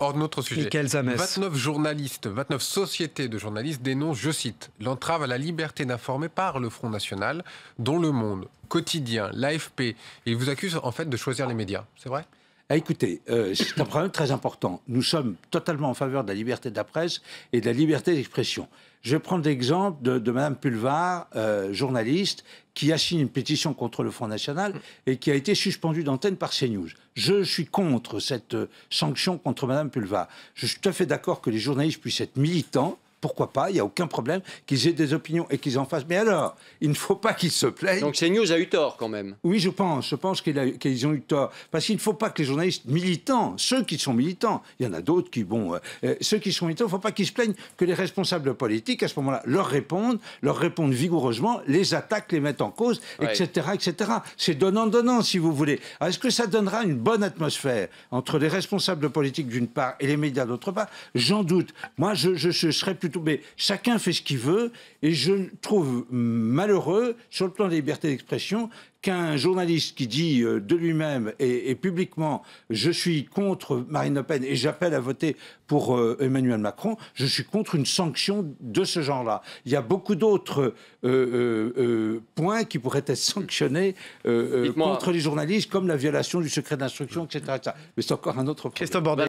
hors de notre sujet. 29 journalistes, 29 sociétés de journalistes dénoncent, je cite, l'entrave à la liberté d'informer par le Front National, dont Le Monde, Quotidien, l'AFP. Ils vous accusent en fait de choisir les médias, c'est vrai ah, écoutez, euh, c'est un problème très important. Nous sommes totalement en faveur de la liberté de la presse et de la liberté d'expression. Je vais prendre l'exemple de, Mme Pulvar, euh, journaliste, qui a signé une pétition contre le Front National et qui a été suspendue d'antenne par CNews. Je suis contre cette euh, sanction contre Mme Pulvar. Je suis tout à fait d'accord que les journalistes puissent être militants, pourquoi pas, il n'y a aucun problème qu'ils aient des opinions et qu'ils en fassent. Mais alors, il ne faut pas qu'ils se plaignent. Donc CNews a eu tort quand même. Oui, je pense. Je pense qu'ils ont eu tort. Parce qu'il ne faut pas que les journalistes militants, ceux qui sont militants, il y en a d'autres qui, bon, euh, euh, ceux qui sont militants, il ne faut pas qu'ils se plaignent que les responsables politiques, à ce moment-là, leur répondent, leur répondent vigoureusement, les attaquent, les mettent en cause, etc. etc. C'est donnant-donnant, si vous voulez. Est-ce que ça donnera une bonne atmosphère entre les responsables politiques d'une part et les médias d'autre part J'en doute. Moi, je, je serais plutôt mais chacun fait ce qu'il veut. Et je trouve malheureux, sur le plan des libertés d'expression, qu'un journaliste qui dit euh, de lui-même et, publiquement je suis contre Marine Le Pen et j'appelle à voter pour euh, Emmanuel Macron, je suis contre une sanction de ce genre-là. Il y a beaucoup d'autres euh, points qui pourraient être sanctionnés contre les journalistes, comme la violation du secret d'instruction, etc., Mais c'est encore un autre problème.